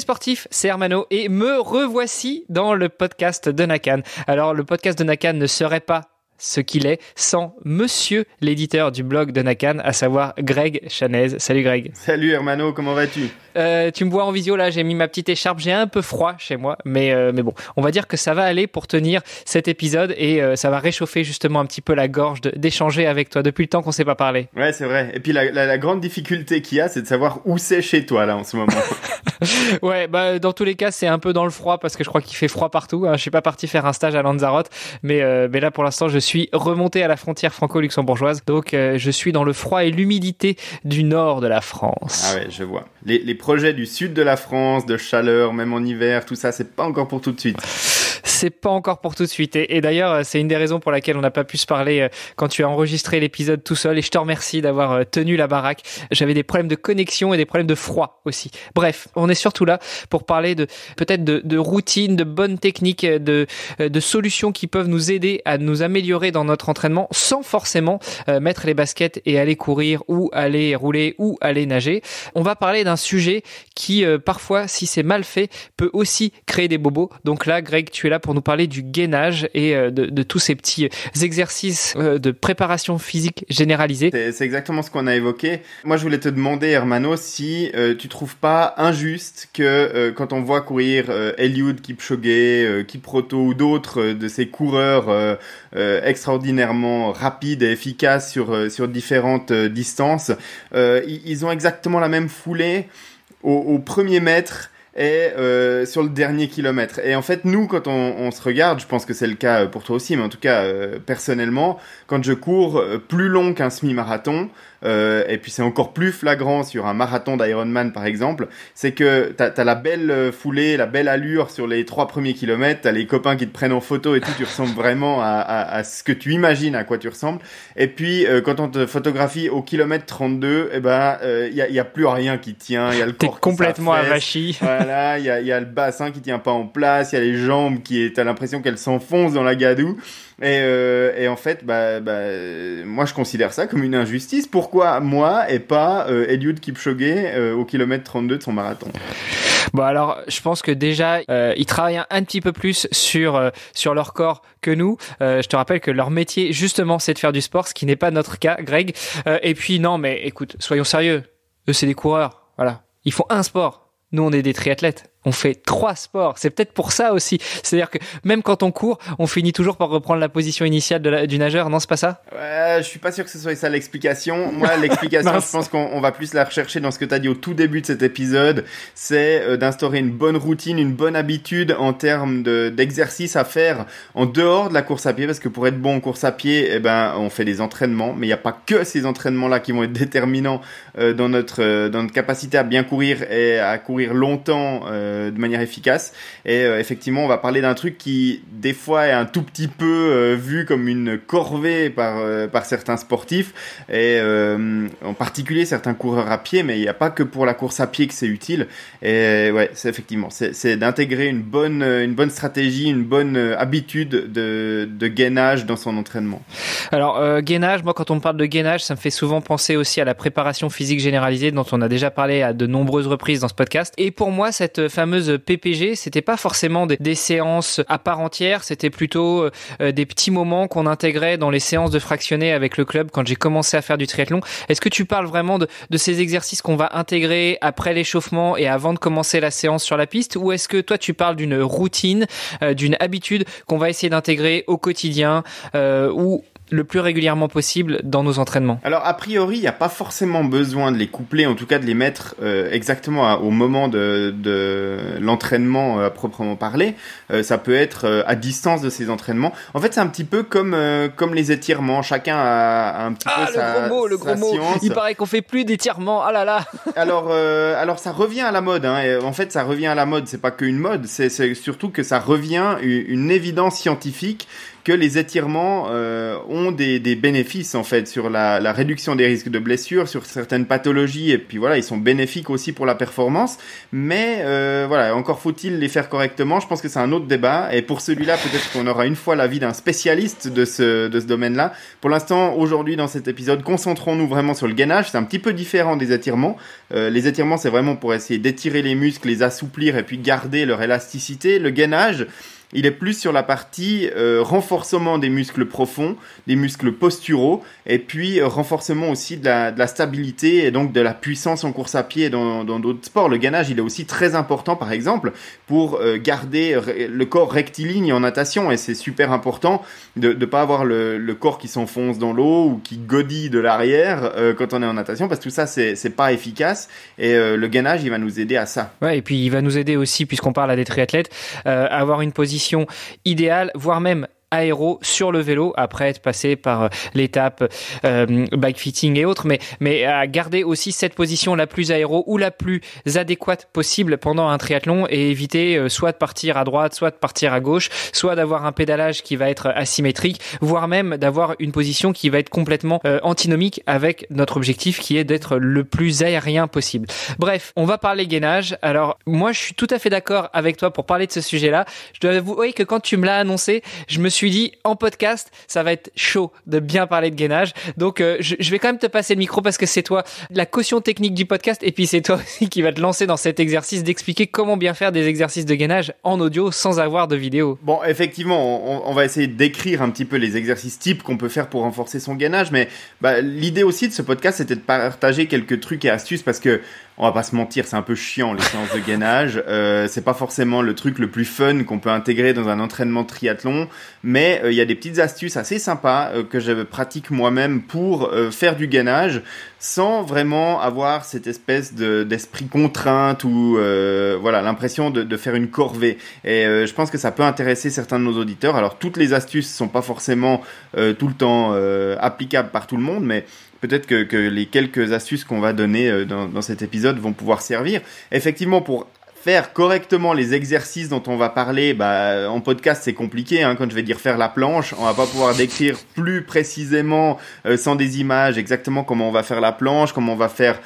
sportif, c'est Hermano et me revoici dans le podcast de Nakan. Alors le podcast de Nakan ne serait pas ce qu'il est sans monsieur l'éditeur du blog de Nakan, à savoir Greg Chanez. Salut Greg. Salut Hermano, comment vas-tu euh, Tu me vois en visio là, j'ai mis ma petite écharpe, j'ai un peu froid chez moi, mais, euh, mais bon, on va dire que ça va aller pour tenir cet épisode et euh, ça va réchauffer justement un petit peu la gorge d'échanger avec toi depuis le temps qu'on ne s'est pas parlé. Ouais, c'est vrai. Et puis la, la grande difficulté qu'il y a, c'est de savoir où c'est chez toi là en ce moment. ouais, bah dans tous les cas, c'est un peu dans le froid parce que je crois qu'il fait froid partout. Hein. Je suis pas parti faire un stage à Lanzarote, mais euh, mais là pour l'instant, je suis remonté à la frontière franco-luxembourgeoise, donc euh, je suis dans le froid et l'humidité du nord de la France. Ah ouais, je vois. Les, les projets du sud de la France, de chaleur, même en hiver, tout ça, c'est pas encore pour tout de suite. c'est pas encore pour tout de suite. Et, d'ailleurs, euh, c'est une des raisons pour laquelle on n'a pas pu se parler euh, quand tu as enregistré l'épisode tout seul. Et je te remercie d'avoir euh, tenu la baraque. J'avais des problèmes de connexion et des problèmes de froid aussi. Bref, on est surtout là pour parler de peut-être de, routines, de bonnes techniques, de, solutions qui peuvent nous aider à nous améliorer dans notre entraînement sans forcément mettre les baskets et aller courir ou aller rouler ou aller nager. On va parler d'un sujet qui parfois, si c'est mal fait, peut aussi créer des bobos. Donc là, Greg, tu es là pour nous parler du gainage et euh, de, tous ces petits euh, exercices euh, de préparation physique généralisée. C'est exactement ce qu'on a évoqué. Moi, je voulais te demander, Hermano, si tu tu trouves pas injuste que quand on voit courir Eliud Kipchoge, proto ou d'autres de ces coureurs extraordinairement rapides et efficaces sur, sur différentes distances, ils ont exactement la même foulée au, au premier mètre et euh, sur le dernier kilomètre. Et en fait, nous, quand on, se regarde, je pense que c'est le cas euh, pour toi aussi, mais en tout cas, euh, personnellement, quand je cours plus long qu'un semi-marathon, euh, et puis c'est encore plus flagrant sur un marathon d'Ironman par exemple, c'est que t'as as la belle euh, foulée, la belle allure sur les trois premiers kilomètres, t'as les copains qui te prennent en photo et tout, tu ressembles vraiment à, à, ce que tu imagines, à quoi tu ressembles. Et puis euh, quand on te photographie au kilomètre 32, eh ben il y, a, plus rien qui tient, il y a le corps complètement avachi. Voilà, il y a, le bassin qui tient pas en place, il y a les jambes qui, est. t'as l'impression qu'elles s'enfoncent dans la gadoue. Euh, et, en fait, bah, bah, euh, moi, je considère ça comme une injustice. Pourquoi moi et pas euh, Eliud Kipchoge au kilomètre 32 de son marathon Bon, alors, je pense que déjà, ils travaillent un, petit peu plus sur, sur leur corps que nous. je te rappelle que leur métier, justement, c'est de faire du sport, ce qui n'est pas notre cas, Greg. et puis, non, mais écoute, soyons sérieux. Eux, c'est des coureurs. Voilà. Ils font un sport. Nous, on est des triathlètes on fait trois sports. C'est peut-être pour ça aussi. C'est-à-dire que même quand on court, on finit toujours par reprendre la position initiale du nageur. Non, c'est pas ça Ouais, je suis pas sûr que ce soit ça l'explication. Moi, l'explication, je pense qu'on va plus la rechercher dans ce que tu as dit au tout début de cet épisode. C'est euh, d'instaurer une bonne routine, une bonne habitude en termes d'exercice à faire en dehors de la course à pied. Parce que pour être bon en course à pied, eh ben, on fait des entraînements. Mais il n'y a pas que ces entraînements-là qui vont être déterminants euh, dans, notre, euh, dans notre capacité à bien courir et à courir longtemps. Euh, de manière efficace. Et euh, effectivement, on va parler d'un truc qui, des fois, est un tout petit peu euh, vu comme une corvée par, par certains sportifs, et en particulier certains coureurs à pied, mais il n'y a pas que pour la course à pied que c'est utile. Et ouais, c'est effectivement, c'est d'intégrer une bonne, une bonne stratégie, une bonne habitude de, de gainage dans son entraînement. Alors, gainage, moi, quand on me parle de gainage, ça me fait souvent penser aussi à la préparation physique généralisée dont on a déjà parlé à de nombreuses reprises dans ce podcast. Et pour moi, cette fameuse PPG, c'était pas forcément des, séances à part entière, c'était plutôt euh, des petits moments qu'on intégrait dans les séances de fractionner avec le club quand j'ai commencé à faire du triathlon. Est-ce que tu parles vraiment de, ces exercices qu'on va intégrer après l'échauffement et avant de commencer la séance sur la piste ou est-ce que toi tu parles d'une routine, euh, d'une habitude qu'on va essayer d'intégrer au quotidien euh, ou le plus régulièrement possible dans nos entraînements Alors a priori, il n'y a pas forcément besoin de les coupler, en tout cas de les mettre euh, exactement au moment de, l'entraînement euh, à proprement parler. Euh, ça peut être à distance de ces entraînements. En fait, c'est un petit peu comme comme les étirements. Chacun a, un petit ah, peu le gros mot, le gros mot. Il paraît qu'on fait plus d'étirements. Ah là là. alors alors ça revient à la mode. Hein. en fait, ça revient à la mode. C'est pas qu'une mode. C'est surtout que ça revient une évidence scientifique que les étirements euh, ont des, bénéfices en fait sur la, réduction des risques de blessures, sur certaines pathologies et puis voilà ils sont bénéfiques aussi pour la performance. Mais euh, voilà encore faut-il les faire correctement. Je pense que c'est un autre débat et pour celui-là peut-être qu'on aura une fois l'avis d'un spécialiste de ce domaine-là. Pour l'instant aujourd'hui dans cet épisode concentrons-nous vraiment sur le gainage. C'est un petit peu différent des étirements. Euh, les étirements c'est vraiment pour essayer d'étirer les muscles, les assouplir et puis garder leur élasticité. Le gainage il est plus sur la partie euh, renforcement des muscles profonds, des muscles posturaux, et puis euh, renforcement aussi de la, de la, stabilité et donc de la puissance en course à pied dans d'autres sports. Le gainage, il est aussi très important, par exemple, pour euh, garder le corps rectiligne en natation, et c'est super important de ne pas avoir le, le corps qui s'enfonce dans l'eau ou qui godille de l'arrière quand on est en natation, parce que tout ça, c'est pas efficace, et le gainage, il va nous aider à ça. Ouais, et puis il va nous aider aussi, puisqu'on parle à des triathlètes, à avoir une position idéale, voire même aéro sur le vélo après être passé par euh, l'étape euh, bike fitting et autres, mais, mais à garder aussi cette position la plus aéro ou la plus adéquate possible pendant un triathlon et éviter euh, soit de partir à droite, soit de partir à gauche, soit d'avoir un pédalage qui va être asymétrique, voire même d'avoir une position qui va être complètement antinomique avec notre objectif qui est d'être le plus aérien possible. Bref, on va parler gainage. Alors moi je suis tout à fait d'accord avec toi pour parler de ce sujet-là. Je dois avouer que quand tu me l'as annoncé, je me suis dit, en podcast, ça va être chaud de bien parler de gainage. Donc, euh, je, vais quand même te passer le micro parce que c'est toi la caution technique du podcast et puis c'est toi aussi qui va te lancer dans cet exercice d'expliquer comment bien faire des exercices de gainage en audio sans avoir de vidéo. Bon, effectivement, on, va essayer d'écrire un petit peu les exercices types qu'on peut faire pour renforcer son gainage, mais bah, l'idée aussi de ce podcast, c'était de partager quelques trucs et astuces parce que on va pas se mentir, c'est un peu chiant les séances de gainage. Euh, c'est pas forcément le truc le plus fun qu'on peut intégrer dans un entraînement triathlon, mais euh, il y a des petites astuces assez sympas euh, que je pratique moi-même pour euh, faire du gainage sans vraiment avoir cette espèce d'esprit contrainte ou voilà l'impression de, de, faire une corvée. Et je pense que ça peut intéresser certains de nos auditeurs. Alors toutes les astuces sont pas forcément tout le temps applicables par tout le monde, mais peut-être que, les quelques astuces qu'on va donner euh, dans, cet épisode vont pouvoir servir. Effectivement, pour faire correctement les exercices dont on va parler, bah, en podcast c'est compliqué. Hein. quand je vais dire faire la planche, on va pas pouvoir décrire plus précisément, euh, sans des images, exactement comment on va faire la planche, comment on va faire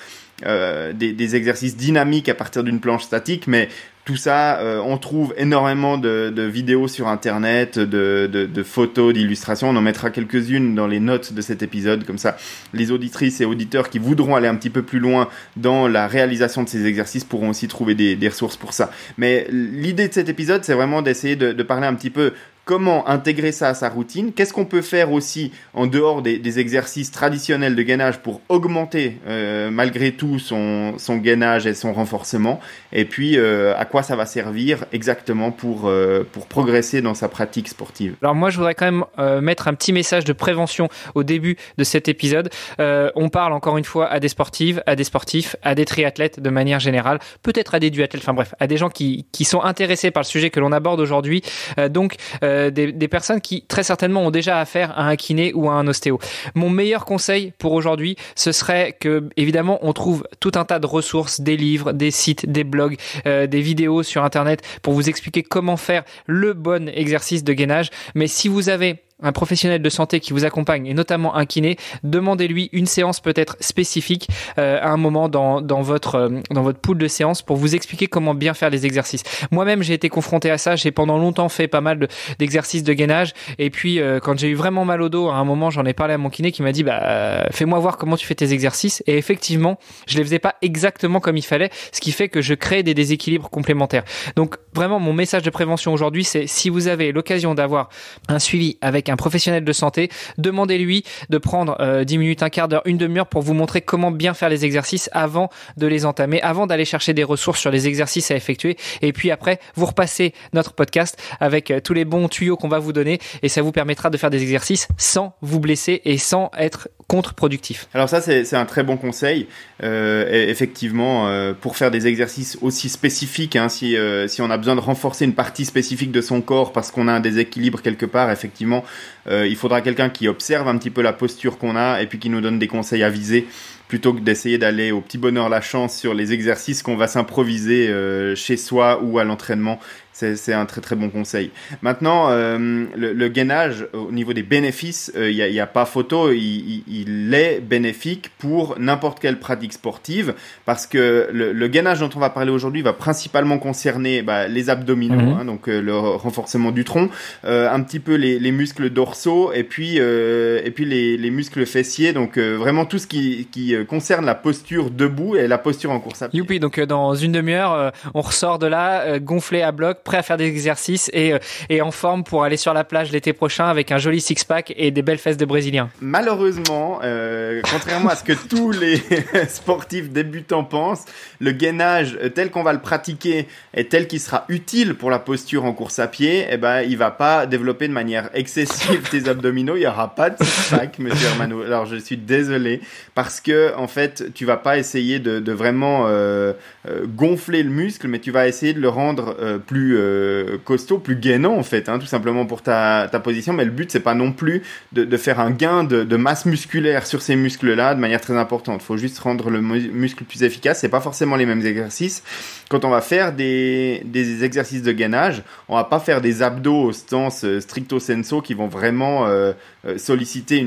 euh, des, des, exercices dynamiques à partir d'une planche statique, mais tout ça, euh, on trouve énormément de, vidéos sur Internet, de, photos, d'illustrations. On en mettra quelques-unes dans les notes de cet épisode, comme ça, les auditrices et auditeurs qui voudront aller un petit peu plus loin dans la réalisation de ces exercices pourront aussi trouver des ressources pour ça. Mais l'idée de cet épisode, c'est vraiment d'essayer de, parler un petit peu comment intégrer ça à sa routine, qu'est-ce qu'on peut faire aussi en dehors des, exercices traditionnels de gainage pour augmenter euh, malgré tout son, son, gainage et son renforcement, et puis euh, à quoi ça va servir exactement pour, euh, pour progresser dans sa pratique sportive. Alors moi je voudrais quand même mettre un petit message de prévention au début de cet épisode. on parle encore une fois à des sportives, à des sportifs, à des triathlètes de manière générale, peut-être à des duathlètes, enfin bref, à des gens qui, qui sont intéressés par le sujet que l'on aborde aujourd'hui. donc euh, des, personnes qui très certainement ont déjà affaire à un kiné ou à un ostéo. Mon meilleur conseil pour aujourd'hui, ce serait que évidemment on trouve tout un tas de ressources, des livres, des sites, des blogs, euh, des vidéos sur internet pour vous expliquer comment faire le bon exercice de gainage. Mais si vous avez un professionnel de santé qui vous accompagne, et notamment un kiné, demandez-lui une séance peut-être spécifique euh, à un moment dans, dans votre, euh, dans votre pool de séances pour vous expliquer comment bien faire les exercices. Moi-même, j'ai été confronté à ça. J'ai pendant longtemps fait pas mal d'exercices de, gainage. Et puis, euh, quand j'ai eu vraiment mal au dos, à un moment, j'en ai parlé à mon kiné qui m'a dit, bah, fais-moi voir comment tu fais tes exercices. Et effectivement, je les faisais pas exactement comme il fallait, ce qui fait que je crée des déséquilibres complémentaires. Donc, vraiment, mon message de prévention aujourd'hui, c'est si vous avez l'occasion d'avoir un suivi avec un professionnel de santé. Demandez-lui de prendre 10 euh, minutes, un quart d'heure, une demi-heure pour vous montrer comment bien faire les exercices avant de les entamer, avant d'aller chercher des ressources sur les exercices à effectuer. Et puis après, vous repassez notre podcast avec euh, tous les bons tuyaux qu'on va vous donner et ça vous permettra de faire des exercices sans vous blesser et sans être contre-productif. Alors ça, c'est un très bon conseil. Euh, effectivement, euh, pour faire des exercices aussi spécifiques, hein, euh, si, on a besoin de renforcer une partie spécifique de son corps parce qu'on a un déséquilibre quelque part, effectivement, il faudra quelqu'un qui observe un petit peu la posture qu'on a et puis qui nous donne des conseils avisés plutôt que d'essayer d'aller au petit bonheur la chance sur les exercices qu'on va s'improviser chez soi ou à l'entraînement c'est un très très bon conseil. Maintenant, euh, le, le, gainage au niveau des bénéfices, euh, il n'y a, a, pas photo, il, il, est bénéfique pour n'importe quelle pratique sportive parce que le, le, gainage dont on va parler aujourd'hui va principalement concerner bah, les abdominaux, mhm. hein, donc euh, le renforcement du tronc, un petit peu les, les, muscles dorsaux et puis et puis les, les, muscles fessiers, donc vraiment tout ce qui, qui concerne la posture debout et la posture en course à pied. Youpi, donc dans une demi-heure, on ressort de là gonflé à bloc prêt à faire des exercices euh, et, en forme pour aller sur la plage l'été prochain avec un joli six-pack et des belles fesses de Brésilien. Malheureusement, euh, contrairement à ce que tous les sportifs débutants pensent, le gainage euh, tel qu'on va le pratiquer et tel qu'il sera utile pour la posture en course à pied, eh ben, il va pas développer de manière excessive tes abdominaux. Il n'y aura pas de six-pack, monsieur Hermano. Alors, je suis désolé parce que, en fait, tu vas pas essayer de, vraiment gonfler le muscle, mais tu vas essayer de le rendre plus euh, costaud, plus gainant en fait, hein, tout simplement pour ta, ta position. Mais le but, c'est pas non plus de, faire un gain de, masse musculaire sur ces muscles-là de manière très importante. faut juste rendre le muscle plus efficace. C'est pas forcément les mêmes exercices quand on va faire des, exercices de gainage, on va pas faire des abdos au sens euh, stricto senso qui vont vraiment euh, euh, solliciter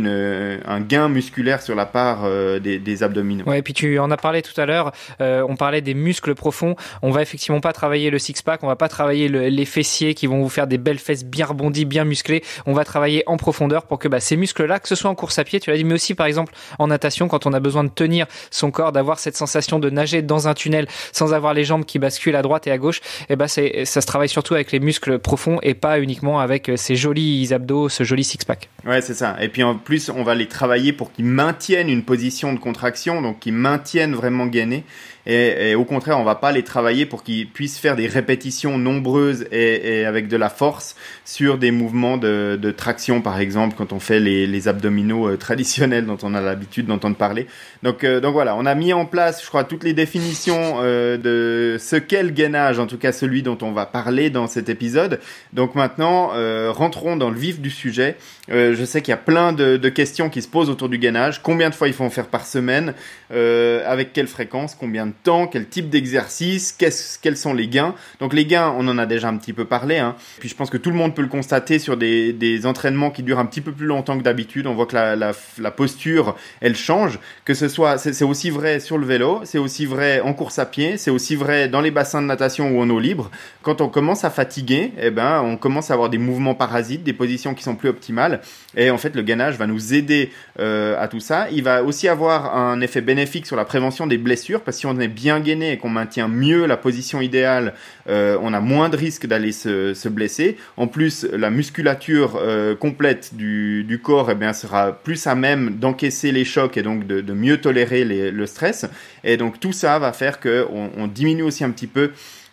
un gain musculaire sur la part des, abdominaux. Ouais, et puis tu en as parlé tout à l'heure, on parlait des muscles profonds, on va effectivement pas travailler le six-pack, on va pas travailler les fessiers qui vont vous faire des belles fesses bien rebondies, bien musclées, on va travailler en profondeur pour que bah, ces muscles-là, que ce soit en course à pied, tu l'as dit, mais aussi par exemple en natation, quand on a besoin de tenir son corps, d'avoir cette sensation de nager dans un tunnel sans avoir les jambes qui bascule à droite et à gauche, et eh ben c'est ça se travaille surtout avec les muscles profonds et pas uniquement avec euh, ces jolis abdos, ce joli six-pack. Ouais, c'est ça. Et puis en plus, on va les travailler pour qu'ils maintiennent une position de contraction, donc qu'ils maintiennent vraiment gainé et, au contraire, on va pas les travailler pour qu'ils puissent faire des répétitions nombreuses et, avec de la force sur des mouvements de, traction, par exemple, quand on fait les, abdominaux euh, traditionnels dont on a l'habitude d'entendre parler. Donc, euh, donc voilà, on a mis en place, je crois, toutes les définitions euh, de ce qu'est le gainage, en tout cas celui dont on va parler dans cet épisode. Donc maintenant, rentrons dans le vif du sujet. je sais qu'il y a plein de, questions qui se posent autour du gainage. Combien de fois il faut en faire par semaine Avec quelle fréquence Combien de temps, quel type d'exercice, quels sont les gains. Donc les gains, on en a déjà un petit peu parlé. Hein. Puis je pense que tout le monde peut le constater sur des, des entraînements qui durent un petit peu plus longtemps que d'habitude. On voit que la, la, posture, elle change. Que ce soit, c'est aussi vrai sur le vélo, c'est aussi vrai en course à pied, c'est aussi vrai dans les bassins de natation ou en eau libre. Quand on commence à fatiguer, eh ben, on commence à avoir des mouvements parasites, des positions qui sont plus optimales. Et en fait, le gainage va nous aider euh, à tout ça. Il va aussi avoir un effet bénéfique sur la prévention des blessures parce que si on est bien gainé et qu'on maintient mieux la position idéale, euh, on a moins de risque d'aller se, blesser. En plus, la musculature euh, complète du, du corps eh bien, sera plus à même d'encaisser les chocs et donc de, mieux tolérer le stress. Et donc tout ça va faire qu'on diminue aussi un petit peu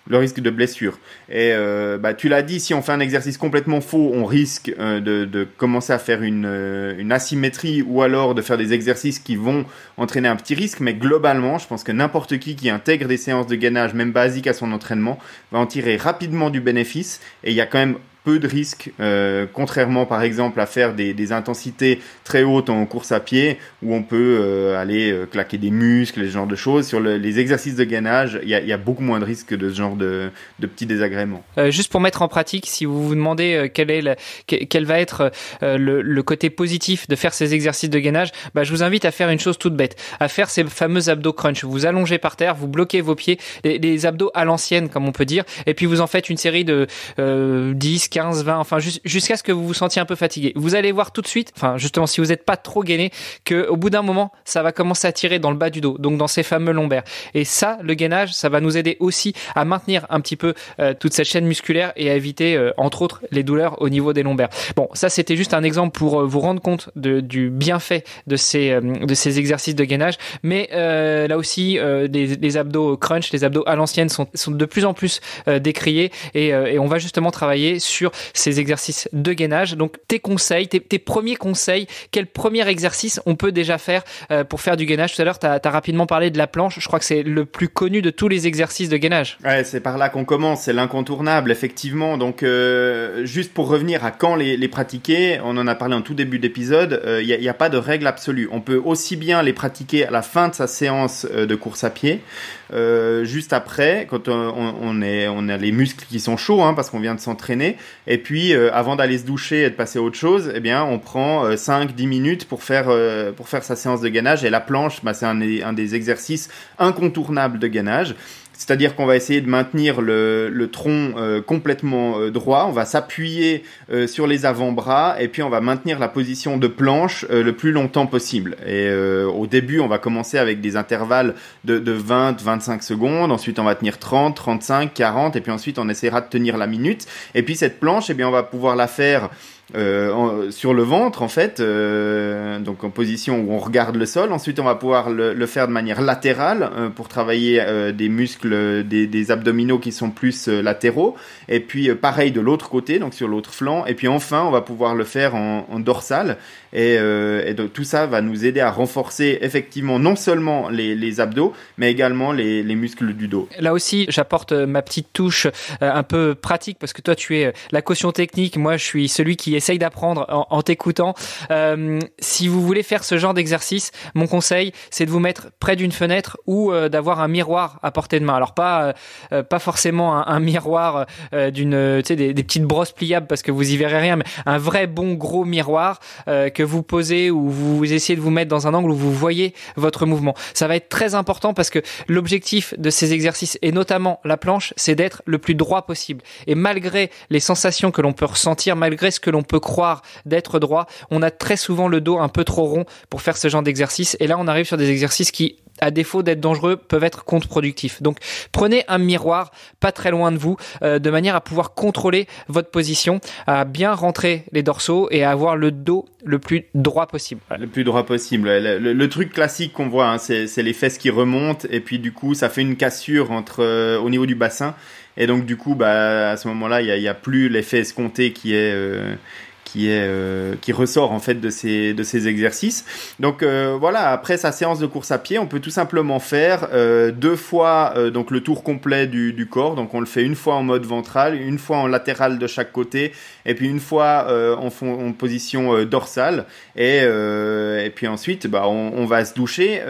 le risque de blessure. Et euh, bah, tu l'as dit, si on fait un exercice complètement faux, on risque euh, de, commencer à faire une, euh, une, asymétrie ou alors de faire des exercices qui vont entraîner un petit risque. Mais globalement, je pense que n'importe qui qui intègre des séances de gainage, même basiques à son entraînement, va en tirer rapidement du bénéfice. Et il y a quand même de risques, euh, contrairement par exemple à faire des, intensités très hautes en course à pied, où on peut euh, aller euh, claquer des muscles, ce genre de choses. Sur les exercices de gainage, il y, a, beaucoup moins de risques de ce genre de, petits désagréments. juste pour mettre en pratique, si vous vous demandez quel, est quel va être le, côté positif de faire ces exercices de gainage, bah, je vous invite à faire une chose toute bête, à faire ces fameux abdos crunch. Vous allongez par terre, vous bloquez vos pieds, les, abdos à l'ancienne, comme on peut dire, et puis vous en faites une série de 10, 15, 20, enfin jusqu'à ce que vous vous sentiez un peu fatigué. Vous allez voir tout de suite, enfin justement si vous n'êtes pas trop gainé, que au bout d'un moment, ça va commencer à tirer dans le bas du dos, donc dans ces fameux lombaires. Et ça, le gainage, ça va nous aider aussi à maintenir un petit peu euh, toute cette chaîne musculaire et à éviter, euh, entre autres, les douleurs au niveau des lombaires. Bon, ça c'était juste un exemple pour euh, vous rendre compte du bienfait de ces, de ces exercices de gainage. Mais là aussi, les, abdos crunch, les abdos à l'ancienne sont, de plus en plus décriés et on va justement travailler sur sur ces exercices de gainage. Donc tes conseils, tes, premiers conseils, quel premier exercice on peut déjà faire euh, pour faire du gainage Tout à l'heure, tu as, rapidement parlé de la planche. Je crois que c'est le plus connu de tous les exercices de gainage. Ouais, c'est par là qu'on commence, c'est l'incontournable, effectivement. Donc euh, juste pour revenir à quand les, pratiquer, on en a parlé en tout début d'épisode, il euh, n'y a, pas de règle absolue. On peut aussi bien les pratiquer à la fin de sa séance de course à pied, juste après, quand on, a les muscles qui sont chauds, hein, parce qu'on vient de s'entraîner, et puis, euh, avant d'aller se doucher et de passer à autre chose, eh bien, on prend 5-10 euh, minutes pour faire, euh, pour faire sa séance de gainage. Et la planche, bah, c'est un, des exercices incontournables de gainage. C'est-à-dire qu'on va essayer de maintenir le, tronc euh, complètement euh, droit, on va s'appuyer euh, sur les avant-bras et puis on va maintenir la position de planche le plus longtemps possible. Et au début, on va commencer avec des intervalles de, de 20-25 secondes, ensuite on va tenir 30, 35, 40 et puis ensuite on essaiera de tenir la minute. Et puis cette planche, eh bien on va pouvoir la faire euh, sur le ventre en fait, euh, donc en position où on regarde le sol. Ensuite, on va pouvoir le, faire de manière latérale euh, pour travailler des muscles, des, abdominaux qui sont plus latéraux. Et puis pareil de l'autre côté, donc sur l'autre flanc. Et puis enfin, on va pouvoir le faire en, dorsale. Et, donc, tout ça va nous aider à renforcer effectivement non seulement les, abdos, mais également les, les, muscles du dos. Là aussi, j'apporte ma petite touche un peu pratique parce que toi, tu es la caution technique. Moi, je suis celui qui est essaye d'apprendre en, t'écoutant. Euh, si vous voulez faire ce genre d'exercice, mon conseil, c'est de vous mettre près d'une fenêtre ou euh, d'avoir un miroir à portée de main. Alors pas euh, euh, pas forcément un, miroir d'une tu des, des, petites brosses pliables parce que vous y verrez rien, mais un vrai bon gros miroir que vous posez ou vous essayez de vous mettre dans un angle où vous voyez votre mouvement. Ça va être très important parce que l'objectif de ces exercices et notamment la planche, c'est d'être le plus droit possible. Et malgré les sensations que l'on peut ressentir, malgré ce que l'on peut croire d'être droit, on a très souvent le dos un peu trop rond pour faire ce genre d'exercice. Et là, on arrive sur des exercices qui à défaut d'être dangereux, peuvent être contre-productifs. Donc prenez un miroir pas très loin de vous, euh, de manière à pouvoir contrôler votre position, à bien rentrer les dorsaux et à avoir le dos le plus droit possible. Le plus droit possible. Le, truc classique qu'on voit, hein, c'est les fesses qui remontent et puis du coup ça fait une cassure entre euh, au niveau du bassin et donc, du coup, bah, à ce moment-là, il n'y a, plus l'effet escompté qui est, euh, qui est euh, qui ressort en fait de ces de ces exercices. Donc euh, voilà, après sa séance de course à pied, on peut tout simplement faire euh, deux fois donc le tour complet du, corps. Donc on le fait une fois en mode ventral, une fois en latéral de chaque côté, et puis une fois en, position dorsale. Et et puis ensuite, bah, on, va se doucher.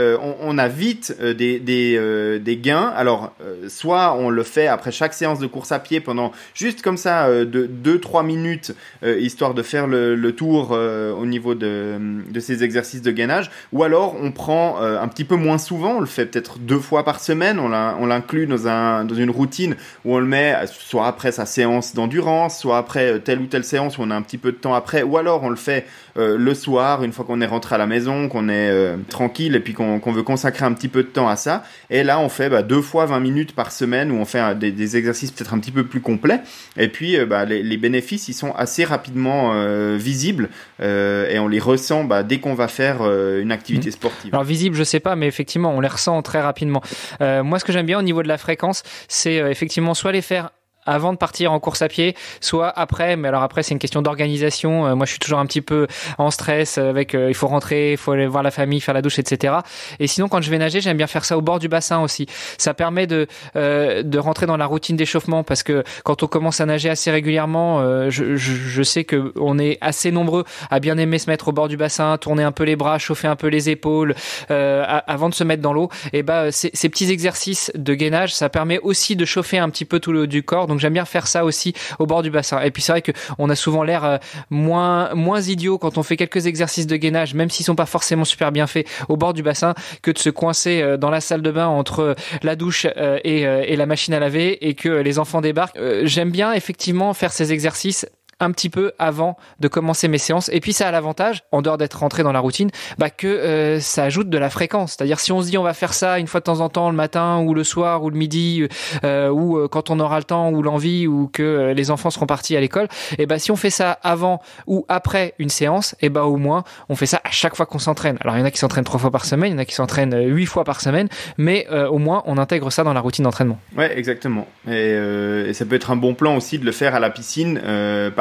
On, a vite des gains. Alors soit on le fait après chaque séance de course à pied pendant juste comme ça de 2-3 minutes histoire de faire le, tour euh, au niveau de, de, ces exercices de gainage, ou alors on prend euh, un petit peu moins souvent, on le fait peut-être deux fois par semaine, on l'inclut dans, un, dans une routine où on le met euh, soit après sa séance d'endurance, soit après telle ou telle séance où on a un petit peu de temps après, ou alors on le fait le soir, une fois qu'on est rentré à la maison, qu'on est tranquille et puis qu'on veut consacrer un petit peu de temps à ça. Et là, on fait bah, deux fois 20 minutes par semaine où on fait des, exercices peut-être un petit peu plus complets. Et puis, bah, les, les, bénéfices, ils sont assez rapidement euh, visibles euh, et on les ressent bah, dès qu'on va faire euh, une activité mhm. sportive. Alors visible, je sais pas, mais effectivement, on les ressent très rapidement. moi, ce que j'aime bien au niveau de la fréquence, c'est effectivement soit les faire avant de partir en course à pied, soit après. Mais alors après, c'est une question d'organisation. Euh, moi, je suis toujours un petit peu en stress avec euh, il faut rentrer, il faut aller voir la famille, faire la douche, etc. Et sinon, quand je vais nager, j'aime bien faire ça au bord du bassin aussi. Ça permet de euh, de rentrer dans la routine d'échauffement parce que quand on commence à nager assez régulièrement, je, je, sais que on est assez nombreux à bien aimer se mettre au bord du bassin, tourner un peu les bras, chauffer un peu les épaules avant de se mettre dans l'eau. Et bah, ces, petits exercices de gainage, ça permet aussi de chauffer un petit peu tout le du corps. Donc j'aime bien faire ça aussi au bord du bassin. Et puis c'est vrai que on a souvent l'air euh, moins moins idiot quand on fait quelques exercices de gainage, même s'ils sont pas forcément super bien faits au bord du bassin, que de se coincer euh, dans la salle de bain entre euh, la douche et la machine à laver et que les enfants débarquent. J'aime bien effectivement faire ces exercices un petit peu avant de commencer mes séances. Et puis ça a l'avantage, en dehors d'être rentré dans la routine, bah que euh, ça ajoute de la fréquence. C'est-à-dire si on se dit on va faire ça une fois de temps en temps, le matin ou le soir ou le midi euh, euh, ou quand on aura le temps ou l'envie ou que les enfants seront partis à l'école, et eh ben bah, si on fait ça avant ou après une séance, et eh ben bah, au moins on fait ça à chaque fois qu'on s'entraîne. Alors il y en a qui s'entraînent trois fois par semaine, il y en a qui s'entraînent huit fois par semaine, mais au moins on intègre ça dans la routine d'entraînement. Ouais, exactement. Et, ça peut être un bon plan aussi de le faire à la piscine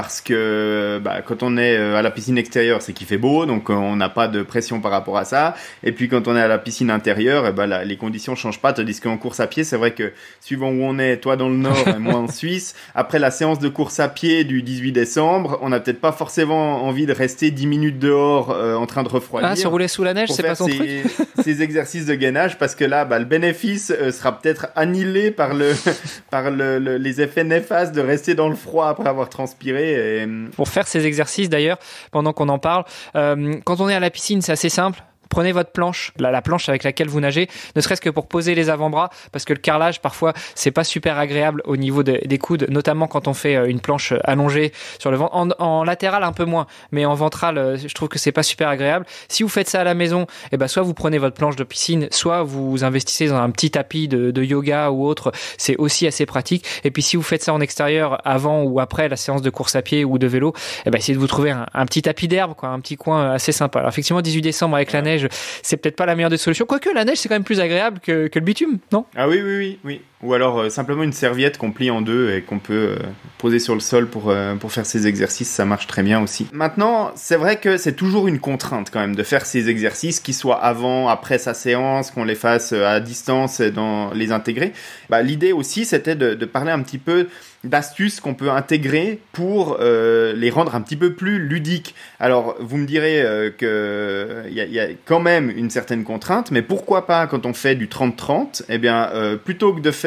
parce que bah, quand on est euh, à la piscine extérieure, c'est qu'il fait beau, donc euh, on n'a pas de pression par rapport à ça. Et puis quand on est à la piscine intérieure, et eh ben, les conditions changent pas. Tandis qu'en course à pied, c'est vrai que suivant où on est, toi dans le Nord et moi en Suisse, après la séance de course à pied du 18 décembre, on n'a peut-être pas forcément envie de rester 10 minutes dehors euh, en train de refroidir. Ah, sous la neige, c'est pas ton ces, truc ces exercices de gainage, parce que là, bah, le bénéfice sera peut-être annihilé par, le, par les effets néfastes de rester dans le froid après avoir transpiré. Euh, Pour faire ces exercices d'ailleurs, pendant qu'on en parle, euh, quand on est à la piscine, c'est assez simple. Prenez votre planche, la, planche avec laquelle vous nagez, ne serait-ce que pour poser les avant-bras, parce que le carrelage parfois c'est pas super agréable au niveau des coudes, notamment quand on fait euh, une planche euh, allongée sur le ventre. En, latéral un peu moins, mais en ventral, euh, je trouve que c'est pas super agréable. Si vous faites ça à la maison, eh ben soit vous prenez votre planche de piscine, soit vous investissez dans un petit tapis de, yoga ou autre. C'est aussi assez pratique. Et puis si vous faites ça en extérieur, avant ou après la séance de course à pied ou de vélo, eh ben essayez de vous trouver un, petit tapis d'herbe, quoi, un petit coin assez sympa. Alors effectivement, 18 décembre avec la neige c'est peut-être pas la meilleure des solutions. Quoique la neige, c'est quand même plus agréable que, que le bitume, non Ah oui, oui, oui, oui. Ou alors euh, simplement une serviette qu'on plie en deux et qu'on peut euh, poser sur le sol pour, euh, pour faire ces exercices, ça marche très bien aussi. Maintenant, c'est vrai que c'est toujours une contrainte quand même de faire ces exercices, qu'ils soient avant, après sa séance, qu'on les fasse à distance et dans les intégrer. Bah, L'idée aussi, c'était de, parler un petit peu d'astuces qu'on peut intégrer pour les rendre un petit peu plus ludiques. Alors, vous me direz que qu'il y, a quand même une certaine contrainte, mais pourquoi pas quand on fait du 30-30 et eh bien, plutôt que de faire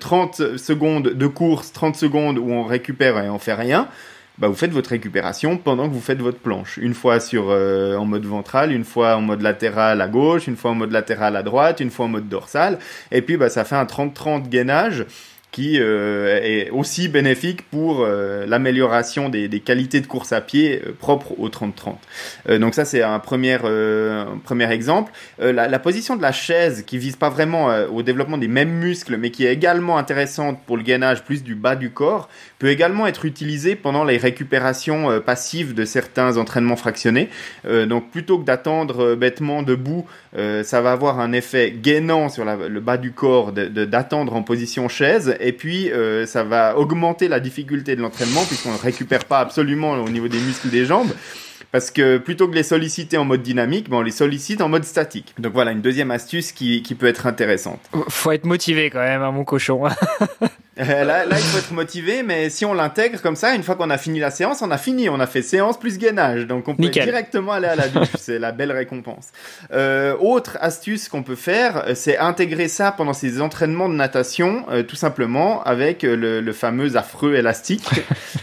30 euh, secondes de course, 30 secondes où on récupère et on fait rien, bah vous faites votre récupération pendant que vous faites votre planche. Une fois sur, euh, en mode ventral, une fois en mode latéral à gauche, une fois en mode latéral à droite, une fois en mode dorsal. Et puis bah, ça fait un 30-30 gainage qui euh, est aussi bénéfique pour euh, l'amélioration des, qualités de course à pied euh, propres au 30-30. donc ça c'est un premier, premier exemple. La, la, position de la chaise qui vise pas vraiment au développement des mêmes muscles mais qui est également intéressante pour le gainage plus du bas du corps, peut également être utilisé pendant les récupérations euh, passives de certains entraînements fractionnés. Euh, donc plutôt que d'attendre euh, bêtement debout, ça va avoir un effet gainant sur le bas du corps d'attendre en position chaise et puis ça va augmenter la difficulté de l'entraînement puisqu'on ne récupère pas absolument au niveau des muscles des jambes parce que plutôt que de les solliciter en mode dynamique, ben on les sollicite en mode statique. Donc voilà, une deuxième astuce qui, qui peut être intéressante. Faut être motivé quand même, hein, mon cochon. Euh, là, il faut être motivé, mais si on l'intègre comme ça, une fois qu'on a fini la séance, on a fini, on a fait séance plus gainage, donc on peut directement aller à la douche, c'est la belle récompense. Euh, autre astuce qu'on peut faire, euh, c'est intégrer ça pendant ses entraînements de natation, euh, tout simplement avec le, le fameux affreux élastique,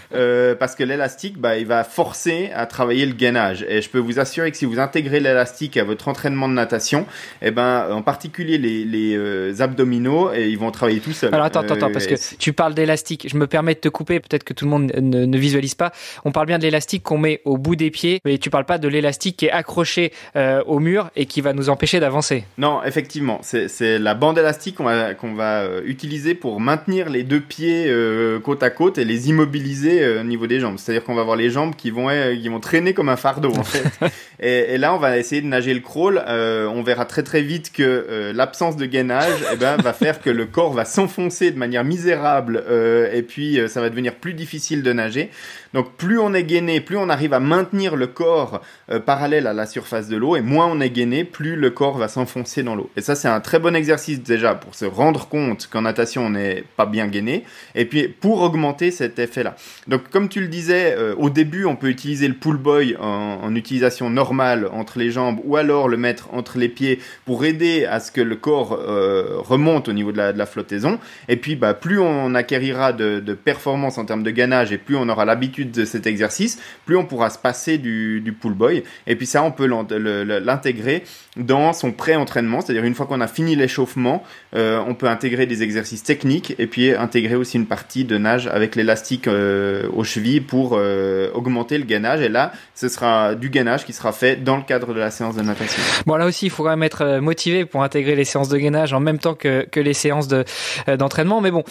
parce que l'élastique, bah, il va forcer à travailler le gainage. Et je peux vous assurer que si vous intégrez l'élastique à votre entraînement de natation, et eh ben, en particulier les, les abdominaux, et ils vont travailler tout seuls. Alors attends, attends, parce que tu parles d'élastique. Je me permets de te couper, peut-être que tout le monde ne, visualise pas. On parle bien de l'élastique qu'on met au bout des pieds, mais tu parles pas de l'élastique qui est accroché euh, au mur et qui va nous empêcher d'avancer. Non, effectivement, c'est la bande élastique qu'on va, euh, utiliser pour maintenir les deux pieds euh, côte à côte et les immobiliser au niveau des jambes. C'est-à-dire qu'on va avoir les jambes qui vont, qui vont traîner comme un fardeau et, là, on va essayer de nager le crawl. on verra très très vite que l'absence de gainage eh ben, va faire que le corps va s'enfoncer de manière misérable euh, et puis euh, ça va devenir plus difficile de nager. Donc plus on est gainé, plus on arrive à maintenir le corps euh, parallèle à la surface de l'eau, et moins on est gainé, plus le corps va s'enfoncer dans l'eau. Et ça, c'est un très bon exercice déjà pour se rendre compte qu'en natation, on n'est pas bien gainé, et puis pour augmenter cet effet-là. Donc comme tu le disais, euh, au début, on peut utiliser le pull boy en, utilisation normale entre les jambes, ou alors le mettre entre les pieds pour aider à ce que le corps euh, remonte au niveau de la, flottaison. Et puis, bah, plus on acquérira de, de performance en termes de gainage, et plus on aura l'habitude de cet exercice, plus on pourra se passer du, du pull boy. Et puis ça, on peut l'intégrer dans son pré-entraînement, c'est-à-dire une fois qu'on a fini l'échauffement, euh, on peut intégrer des exercices techniques et puis intégrer aussi une partie de nage avec l'élastique euh, aux chevilles pour euh, augmenter le gainage. Et là, ce sera du gainage qui sera fait dans le cadre de la séance de natation. Bon, là aussi, il faut quand même être motivé pour intégrer les séances de gainage en même temps que, les séances d'entraînement. Mais bon,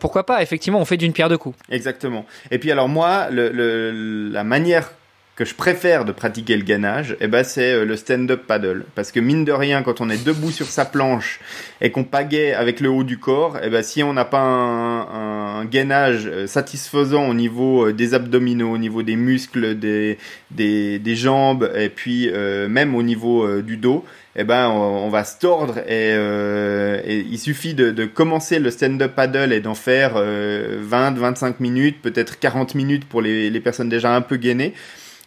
pourquoi pas Effectivement, on fait d'une pierre deux coups. Exactement. Et puis alors moi, la manière que je préfère de pratiquer le gainage, eh ben c'est euh, le stand-up paddle. Parce que mine de rien, quand on est debout sur sa planche et qu'on pagaie avec le haut du corps, eh ben si on n'a pas un, gainage euh, satisfaisant au niveau euh, des abdominaux, au niveau des muscles, des, des, jambes, et puis même au niveau du dos, eh ben on, va se tordre euh, et, il suffit de, de commencer le stand-up paddle et d'en faire euh, 20, 25 minutes, peut-être 40 minutes pour les, les personnes déjà un peu gainées.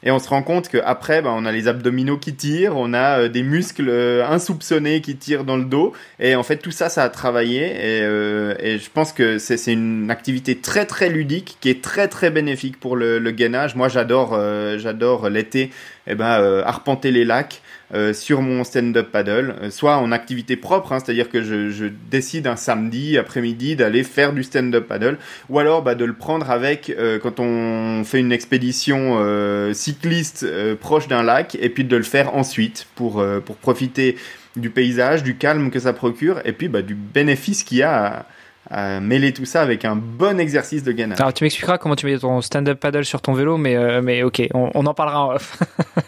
Et on se rend compte qu'après, bah, ben, on a les abdominaux qui tirent, on a euh, des muscles euh, insoupçonnés qui tirent dans le dos. Et en fait, tout ça, ça a travaillé. Et, et je pense que c'est une activité très, très ludique qui est très, très bénéfique pour le, le gainage. Moi, j'adore j'adore l'été eh ben, euh, arpenter les lacs euh, sur mon stand-up paddle, euh, soit en activité propre, hein, c'est-à-dire que je, décide un samedi après-midi d'aller faire du stand-up paddle, ou alors bah, de le prendre avec quand on fait une expédition cycliste proche d'un lac, et puis de le faire ensuite pour, pour profiter du paysage, du calme que ça procure, et puis bah, du bénéfice qu'il y a à mêler tout ça avec un bon exercice de gainage. Alors tu m'expliqueras comment tu mets ton stand-up paddle sur ton vélo, mais, euh, mais ok, on, en parlera en off.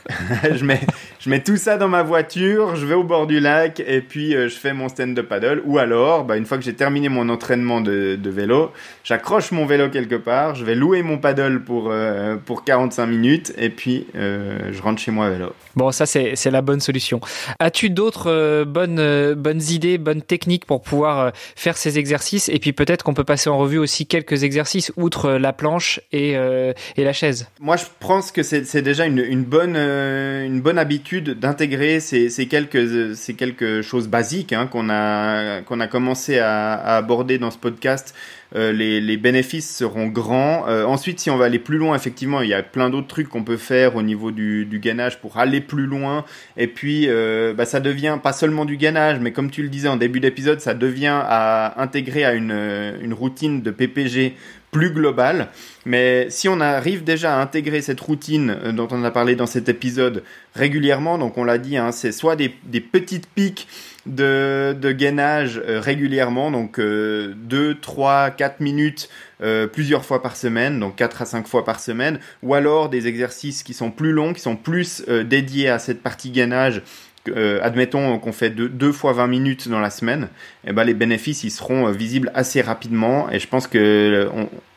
je, mets, je mets tout ça dans ma voiture, je vais au bord du lac et puis euh, je fais mon stand-up paddle. Ou alors, bah, une fois que j'ai terminé mon entraînement de, de vélo, j'accroche mon vélo quelque part, je vais louer mon paddle pour, euh, pour 45 minutes et puis je rentre chez moi à vélo. Bon, ça c'est la bonne solution. As-tu d'autres bonnes, bonnes idées, bonnes techniques pour pouvoir faire ces exercices et puis peut-être qu'on peut passer en revue aussi quelques exercices, outre euh, la planche et, euh, et la chaise. Moi, je pense que c'est déjà une, bonne, euh, une bonne habitude d'intégrer ces, quelques, ces quelque choses basiques hein, qu'on a, qu'on a commencé à, à, aborder dans ce podcast euh, les, bénéfices seront grands. Euh, ensuite, si on va aller plus loin, effectivement, il y a plein d'autres trucs qu'on peut faire au niveau du, gainage pour aller plus loin. Et puis, euh, bah, ça devient pas seulement du gainage, mais comme tu le disais en début d'épisode, ça devient à intégrer à une, routine de PPG plus globale. Mais si on arrive déjà à intégrer cette routine dont on a parlé dans cet épisode régulièrement, donc on l'a dit, hein, c'est soit des, des petites piques de, gainage euh, régulièrement, donc 2, 3, 4 minutes euh, plusieurs fois par semaine, donc 4 à 5 fois par semaine, ou alors des exercices qui sont plus longs, qui sont plus euh, dédiés à cette partie gainage euh, admettons qu'on fait 2 deux, fois 20 minutes dans la semaine, eh ben, les bénéfices ils seront euh, visibles assez rapidement et je pense qu'on euh,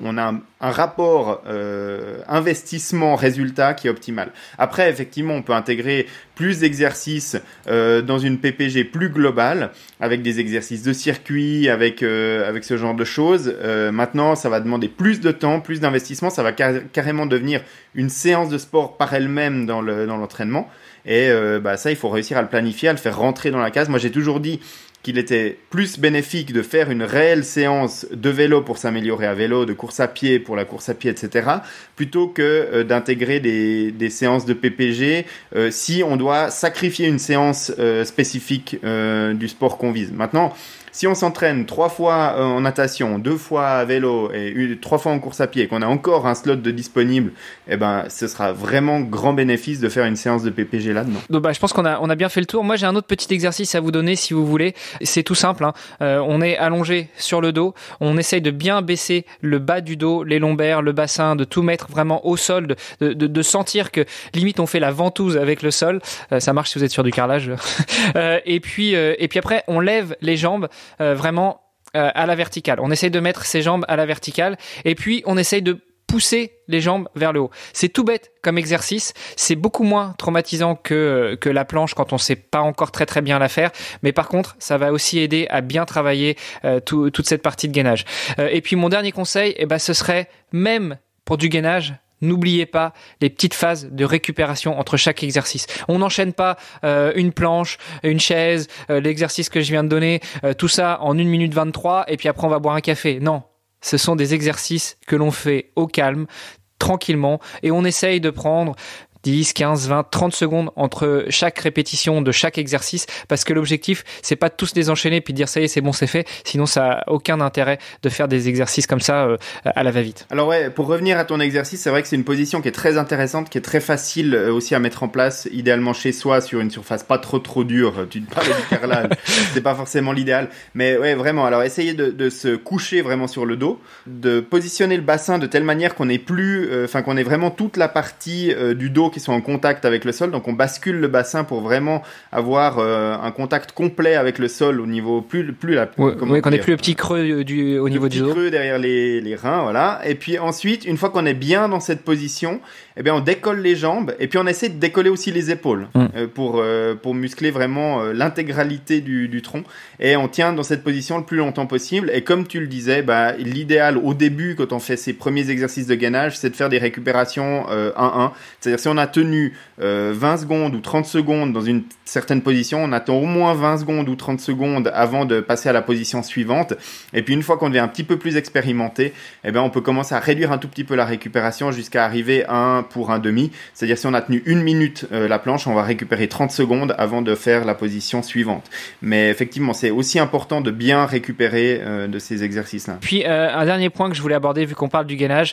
on, a un, rapport investissement-résultat qui est optimal. Après, effectivement, on peut intégrer plus d'exercices dans une PPG plus globale, avec des exercices de circuit, avec, ce genre de choses. maintenant, ça va demander plus de temps, plus d'investissement, ça va carrément devenir une séance de sport par elle-même dans l'entraînement. Et euh, bah, ça, il faut réussir à le planifier, à le faire rentrer dans la case. Moi, j'ai toujours dit qu'il était plus bénéfique de faire une réelle séance de vélo pour s'améliorer à vélo, de course à pied pour la course à pied, etc., plutôt que euh, d'intégrer des, séances de PPG euh, si on doit sacrifier une séance spécifique du sport qu'on vise. Maintenant, si on s'entraîne trois fois euh, en natation, deux fois à vélo et trois fois en course à pied, qu'on a encore un slot de disponible, eh ben, ce sera vraiment grand bénéfice de faire une séance de PPG là-dedans. bah, je pense qu'on a, on a bien fait le tour. Moi, j'ai un autre petit exercice à vous donner si vous voulez. C'est tout simple. Hein. Euh, on est allongé sur le dos. On essaye de bien baisser le bas du dos, les lombaires, le bassin, de tout mettre vraiment au sol, de, sentir que limite on fait la ventouse avec le sol. Euh, ça marche si vous êtes sur du carrelage. et puis, et puis après, on lève les jambes euh, vraiment euh, à la verticale. On essaye de mettre ses jambes à la verticale et puis on essaye de pousser les jambes vers le haut. C'est tout bête comme exercice, c'est beaucoup moins traumatisant que, euh, que la planche quand on sait pas encore très très bien la faire, mais par contre ça va aussi aider à bien travailler toute cette partie de gainage. et puis mon dernier conseil, eh ben, ce serait même pour du gainage, N'oubliez pas les petites phases de récupération entre chaque exercice. On n'enchaîne pas euh, une planche, une chaise, euh, l'exercice que je viens de donner, euh, tout ça en 1 minute 23 et puis après on va boire un café. Non, ce sont des exercices que l'on fait au calme, tranquillement et on essaye de prendre 10, 15, 20, 30 secondes entre chaque répétition de chaque exercice parce que l'objectif, c'est pas de tous les enchaîner puis de dire ça y est, c'est bon, c'est fait. Sinon, ça a aucun intérêt de faire des exercices comme ça euh, à la va-vite. Alors ouais, pour revenir à ton exercice, c'est vrai que c'est une position qui est très intéressante, qui est très facile euh, aussi à mettre en place, idéalement chez soi, sur une surface pas trop trop dure. Tu ne parles du carrelage, c'est pas forcément l'idéal. Mais ouais, vraiment, alors essayez de, se coucher vraiment sur le dos, de positionner le bassin de telle manière qu'on ait plus, euh, enfin qu'on ait vraiment toute la partie du dos qui sont en contact avec le sol. Donc on bascule le bassin pour vraiment avoir euh, un contact complet avec le sol au niveau plus plus la qu'on ait plus le petit creux du au niveau du dos. creux derrière les, les reins, voilà. Et puis ensuite, une fois qu'on est bien dans cette position, et eh bien on décolle les jambes et puis on essaie de décoller aussi les épaules hmm. euh, pour euh, pour muscler vraiment l'intégralité du, tronc et on tient dans cette position le plus longtemps possible. Et comme tu le disais, bah, l'idéal au début quand on fait ses premiers exercices de gainage, c'est de faire des récupérations 1-1. C'est-à-dire si on a tenu 20 euh, secondes ou 30 secondes dans une certaine position, on attend au moins 20 secondes ou 30 secondes avant de passer à la position suivante. Et puis une fois qu'on devient un petit peu plus expérimenté, eh ben on peut commencer à réduire un tout petit peu la récupération jusqu'à arriver à 1 pour un demi. C'est-à-dire si on a tenu une minute euh, la planche, on va récupérer 30 secondes avant de faire la position suivante. Mais effectivement, c'est aussi important de bien récupérer euh, de ces exercices-là. Puis un dernier point que je voulais aborder vu qu'on parle du gainage,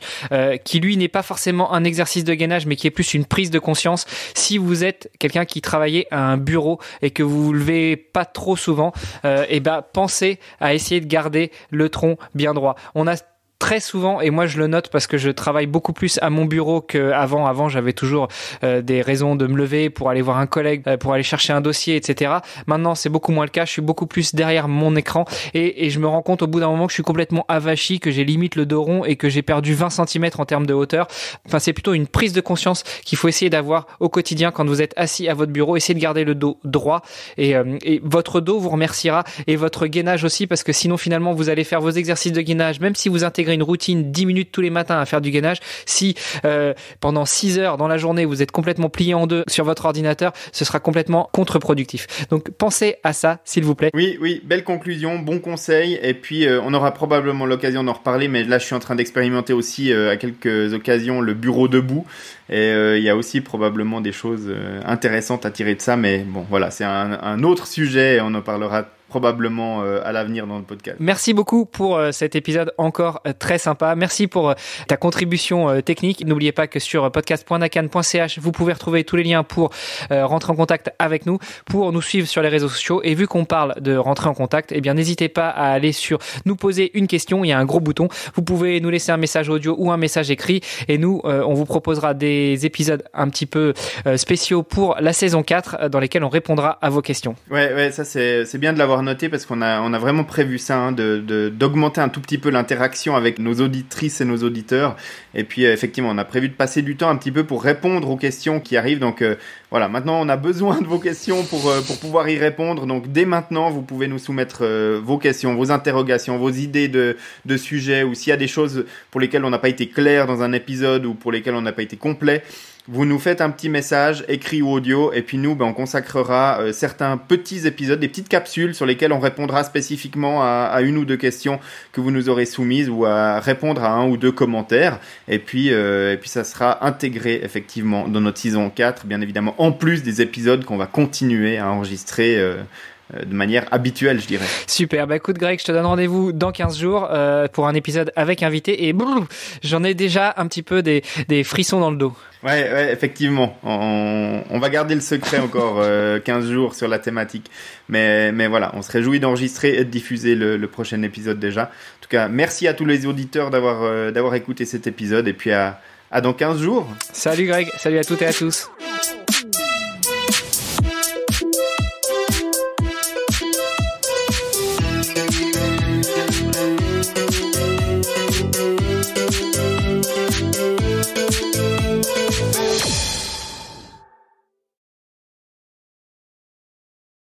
qui lui n'est pas forcément un exercice de gainage mais qui est plus une de conscience. Si vous êtes quelqu'un qui travaillait à un bureau et que vous vous levez pas trop souvent, et euh, eh ben pensez à essayer de garder le tronc bien droit. On a très souvent, et moi je le note parce que je travaille beaucoup plus à mon bureau qu'avant. Avant, j'avais toujours euh, des raisons de me lever pour aller voir un collègue, euh, pour aller chercher un dossier, etc. Maintenant, c'est beaucoup moins le cas. Je suis beaucoup plus derrière mon écran et, et je me rends compte au bout d'un moment que je suis complètement avachi, que j'ai limite le dos rond et que j'ai perdu 20 cm en termes de hauteur. Enfin, c'est plutôt une prise de conscience qu'il faut essayer d'avoir au quotidien quand vous êtes assis à votre bureau. Essayez de garder le dos droit et, euh, et votre dos vous remerciera et votre gainage aussi parce que sinon finalement vous allez faire vos exercices de gainage, même si vous intégrez une routine 10 minutes tous les matins à faire du gainage. Si euh, pendant 6 heures dans la journée, vous êtes complètement plié en deux sur votre ordinateur, ce sera complètement contre-productif. Donc pensez à ça, s'il vous plaît. Oui, oui, belle conclusion, bon conseil. Et puis, euh, on aura probablement l'occasion d'en reparler, mais là, je suis en train d'expérimenter aussi euh, à quelques occasions le bureau debout. Et il y a aussi probablement des choses intéressantes à tirer de ça, mais bon, voilà, c'est un, autre sujet on en parlera probablement euh, à l'avenir dans le podcast. Merci beaucoup pour euh, cet épisode encore euh, très sympa. Merci pour ta contribution technique. N'oubliez pas que sur podcast.nakan.ch, vous pouvez retrouver tous les liens pour rentrer en contact avec nous, pour nous suivre sur les réseaux sociaux. Et vu qu'on parle de rentrer en contact, eh bien n'hésitez pas à aller sur nous poser une question. Il y a un gros bouton. Vous pouvez nous laisser un message audio ou un message écrit. Et nous, on vous proposera des épisodes un petit peu spéciaux pour la saison 4 dans lesquels on répondra à vos questions. Ouais, ouais, ça c'est bien de l'avoir noter parce qu'on a, on a vraiment prévu ça, hein, de d'augmenter un tout petit peu l'interaction avec nos auditrices et nos auditeurs. Et puis euh, effectivement, on a prévu de passer du temps un petit peu pour répondre aux questions qui arrivent. Donc euh, voilà, maintenant on a besoin de vos questions pour, euh, pour pouvoir y répondre. Donc dès maintenant, vous pouvez nous soumettre vos questions, vos interrogations, vos idées de, de sujets ou s'il y a des choses pour lesquelles on n'a pas été clair dans un épisode ou pour lesquelles on n'a pas été complet. Vous nous faites un petit message écrit ou audio, et puis nous, ben, on consacrera euh, certains petits épisodes, des petites capsules sur lesquelles on répondra spécifiquement à, une ou deux questions que vous nous aurez soumises ou à répondre à un ou deux commentaires. Et puis, euh, et puis ça sera intégré effectivement dans notre saison 4, bien évidemment, en plus des épisodes qu'on va continuer à enregistrer. Euh, euh, de manière habituelle, je dirais. Super. Bah écoute, Greg, je te donne rendez-vous dans 15 jours euh, pour un épisode avec invité et j'en ai déjà un petit peu des, frissons dans le dos. Ouais, ouais effectivement. On, va garder le secret encore 15 euh, jours sur la thématique. Mais, mais voilà, on se réjouit d'enregistrer et de diffuser le, prochain épisode déjà. En tout cas, merci à tous les auditeurs d'avoir d'avoir écouté cet épisode et puis à, à dans 15 jours. Salut Greg, salut à toutes et à tous.